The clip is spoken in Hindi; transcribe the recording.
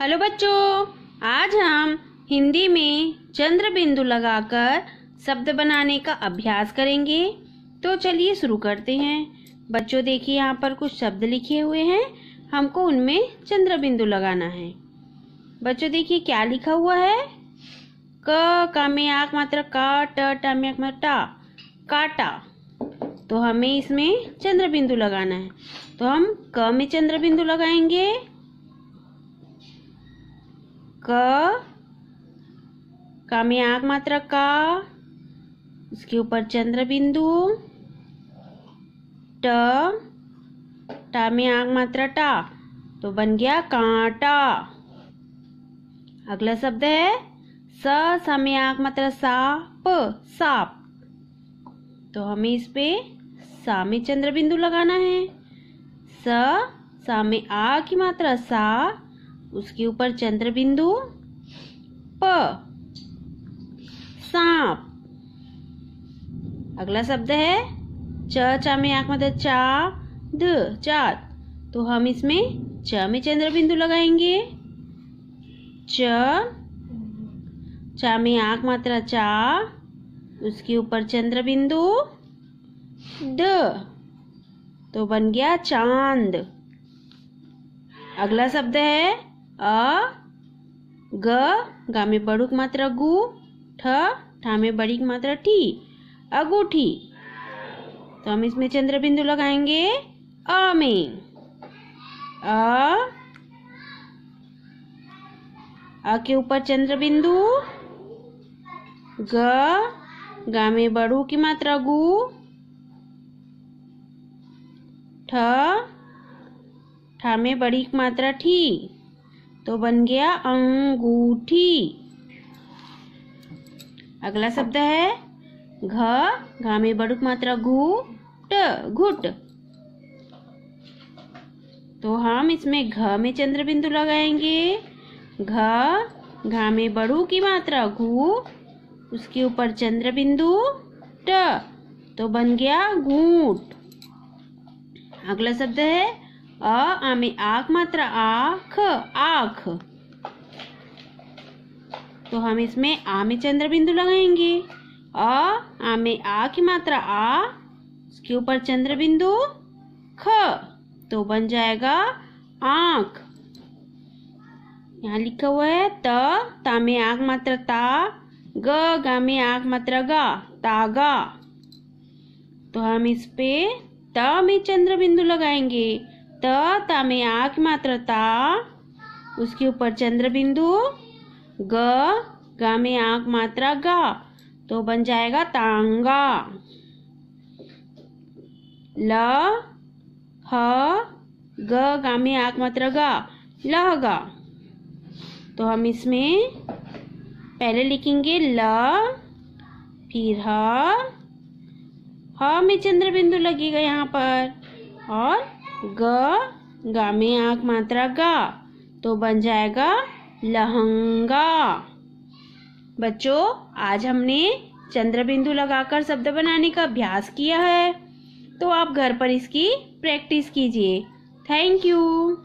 हेलो बच्चों आज हम हिंदी में चंद्र बिंदु लगाकर शब्द बनाने का अभ्यास करेंगे तो चलिए शुरू करते हैं बच्चों देखिए यहाँ पर कुछ शब्द लिखे हुए हैं हमको उनमें चंद्र बिंदु लगाना है बच्चों देखिए क्या लिखा हुआ है क का में आक मात्र का ट ट में आक टा काटा तो हमें इसमें चंद्र बिंदु लगाना है तो हम क में चंद्र बिंदु लगाएंगे क का आग मात्रा का उसके ऊपर चंद्र बिंदु ट टा में आग मात्रा टा तो बन गया कांटा अगला शब्द है स सा में आग मात्रा साप साप तो हमें इस पे सा में चंद्र बिंदु लगाना है स सा में आ की मात्रा सा उसके ऊपर चंद्रबिंदु प सांप अगला शब्द है च चा में आंख मतलब चा द चात तो हम इसमें च में चंद्रबिंदु लगाएंगे च चा में आंख मात्रा चा उसके ऊपर चंद्रबिंदु ड तो बन गया चांद अगला शब्द है अ ग गा में बड़ू की मात्रा गु ठ ठा में बड़ी की मात्रा ठी अगूठी तो हम इसमें चंद्र बिंदु लगाएंगे अ में अ अ के ऊपर चंद्र बिंदु ग गा में बड़ू की मात्रा गु ठ ठा में बड़ी की मात्रा ठी तो बन गया अंगूठी अगला शब्द है घ घा में बड़ुक मात्रा घूट घुट तो हम इसमें घ में चंद्र बिंदु लगाएंगे घ घा में बड़ू की मात्रा घू उसके ऊपर चंद्र बिंदु ट तो बन गया घूट अगला शब्द है અ आख આખ मात्र आख आख तो हम इसमें आ में चंद्र बिंदु लगाएंगे अ आमे आ की मात्रा आ उसके ऊपर चंद्र बिंदु ख तो बन जाएगा आख यहाँ लिखा हुआ है त तामे में आग मात्रा ता ग गा में आग मात्रा गा गा तो हम इस पे त में चंद्र बिंदु लगाएंगे त ता में आँख मात्र ता उसके ऊपर चंद्र बिंदु ग गा में आँख मात्रा गा तो बन जाएगा तांगा ल ह ग गा में आँख मात्रा गा ग तो हम इसमें पहले लिखेंगे ल फिर ह ह में चंद्र बिंदु लगेगा यहाँ पर और ग गा में आंख मात्रा गा तो बन जाएगा लहंगा बच्चों आज हमने चंद्रबिंदु लगाकर शब्द बनाने का अभ्यास किया है तो आप घर पर इसकी प्रैक्टिस कीजिए थैंक यू